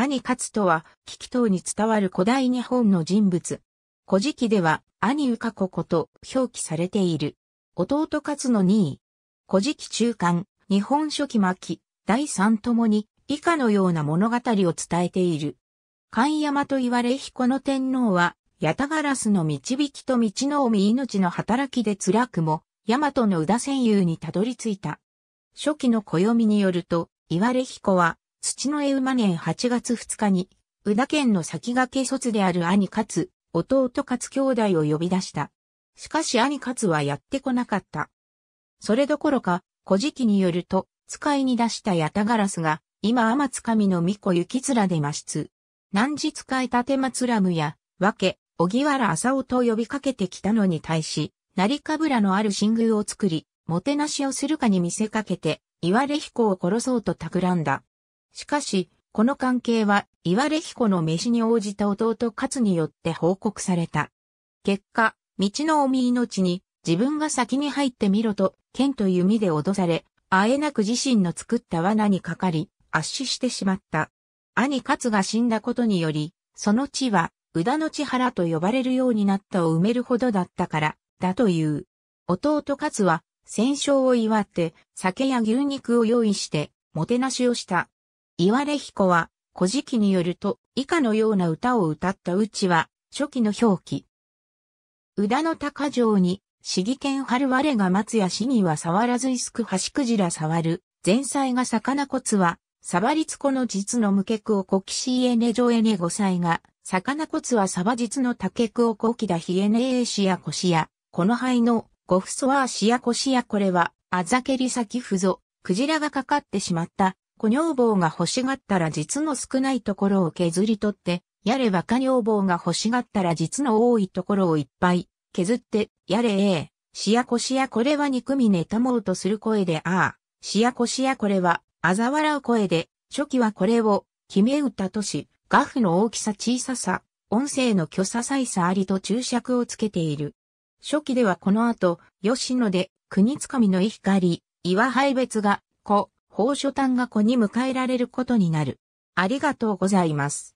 兄勝とは、危機等に伝わる古代日本の人物。古事記では、兄うかここと表記されている。弟勝の2位。古事記中間、日本書紀末期、第3ともに、以下のような物語を伝えている。勘山と言われ彦の天皇は、八タガラスの導きと道の海命の働きで辛くも、大和の宇田戦友にたどり着いた。初期の暦によると、言われ彦は、土の絵馬年8月2日に、宇田県の先駆け卒である兄勝、弟勝兄弟を呼び出した。しかし兄勝はやってこなかった。それどころか、古事記によると、使いに出したヤタガラスが、今天津神の巫女雪面で増出。何日使い立つらむや、わけ、小木原浅尾と呼びかけてきたのに対し、成かぶらのある新宮を作り、もてなしをするかに見せかけて、岩れ彦を殺そうと企んだ。しかし、この関係は、岩レ彦の飯に応じた弟勝によって報告された。結果、道のおみ命に、自分が先に入ってみろと、剣と弓で脅され、あえなく自身の作った罠にかかり、圧死してしまった。兄勝が死んだことにより、その地は、宇田の千原と呼ばれるようになったを埋めるほどだったから、だという。弟勝は、戦勝を祝って、酒や牛肉を用意して、もてなしをした。岩根彦は、古事記によると、以下のような歌を歌ったうちは、初期の表記。宇田の高城に、市議県春我が松や市には触らずいすく橋くじら触る、前菜が魚骨は、サバリツコの実の無客をこきしえねじょえね五歳が、魚骨はサバ実の竹くをこきだひえねえしやこしや、この灰の、ごふそわしやこしやこれは、あざけり先ふぞ、クジラがかかってしまった、子女房が欲しがったら実の少ないところを削り取って、やれば家女房が欲しがったら実の多いところをいっぱい削って、やれええ、しやこしやこれは憎みねたもうとする声でああ、しやこしやこれは、あざ笑う声で、初期はこれを、決め歌とし、画布の大きさ小ささ、音声の虚ささいさありと注釈をつけている。初期ではこの後、吉野で、国つかみの光、岩廃別が、子、高所単が子に迎えられることになる。ありがとうございます。